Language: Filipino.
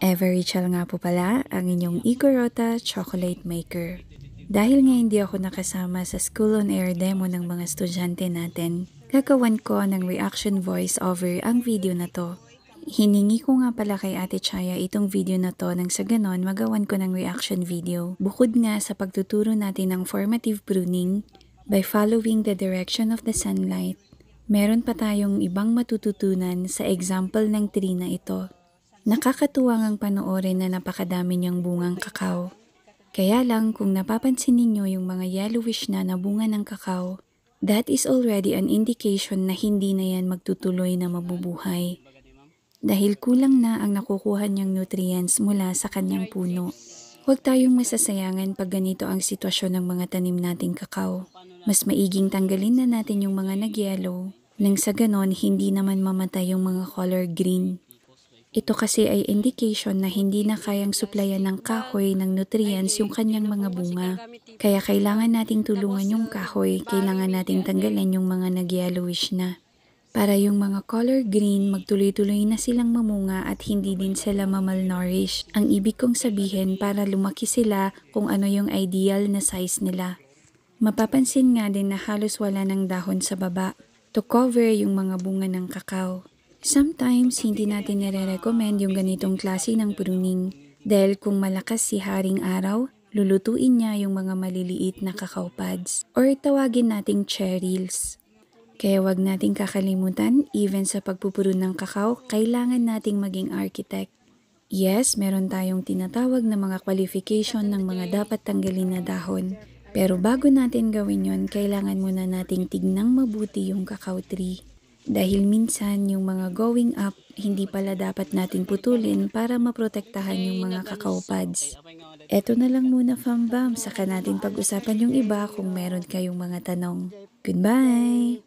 Everichal nga po pala ang inyong Igorota Chocolate Maker. Dahil nga hindi ako nakasama sa School on Air demo ng mga estudyante natin, gagawan ko ng reaction voice over ang video na to. Hiningi ko nga pala kay Ate Chaya itong video na to nang sa ganon magawan ko ng reaction video. Bukod nga sa pagtuturo natin ng formative pruning by following the direction of the sunlight, meron pa tayong ibang matututunan sa example ng tree na ito. Nakakatuwa ngang panoorin na napakadami niyang bungang kakao. Kaya lang kung napapansin ninyo yung mga yellowish na na bunga ng kakao, that is already an indication na hindi na yan magtutuloy na mabubuhay. Dahil kulang na ang nakukuha niyang nutrients mula sa kanyang puno. Huwag tayong masasayangan pag ganito ang sitwasyon ng mga tanim nating kakao. Mas maiging tanggalin na natin yung mga nag-yellow, nang sa ganon hindi naman mamatay yung mga color green. Ito kasi ay indication na hindi na kayang suplayan ng kahoy ng nutrients yung kanyang mga bunga. Kaya kailangan nating tulungan yung kahoy, kailangan nating tanggalin yung mga nag na. Para yung mga color green, magtuloy-tuloy na silang mamunga at hindi din sila mamalnourish. Ang ibig kong sabihin para lumaki sila kung ano yung ideal na size nila. Mapapansin nga din na halos wala ng dahon sa baba to cover yung mga bunga ng kakao. Sometimes, hindi natin nire-recommend yung ganitong klase ng pruning dahil kung malakas si Haring Araw, lulutuin niya yung mga maliliit na cacao pads or tawagin nating cherries. Kaya wag nating kakalimutan, even sa pagpupuro ng kakao, kailangan nating maging architect. Yes, meron tayong tinatawag na mga qualification ng mga dapat tanggalin na dahon. Pero bago natin gawin yon, kailangan muna nating tignang mabuti yung cacao tree. Dahil minsan yung mga going up, hindi pala dapat natin putulin para maprotektahan yung mga cacao pads. Eto na lang muna fam bam, saka natin pag-usapan yung iba kung meron kayong mga tanong. Goodbye!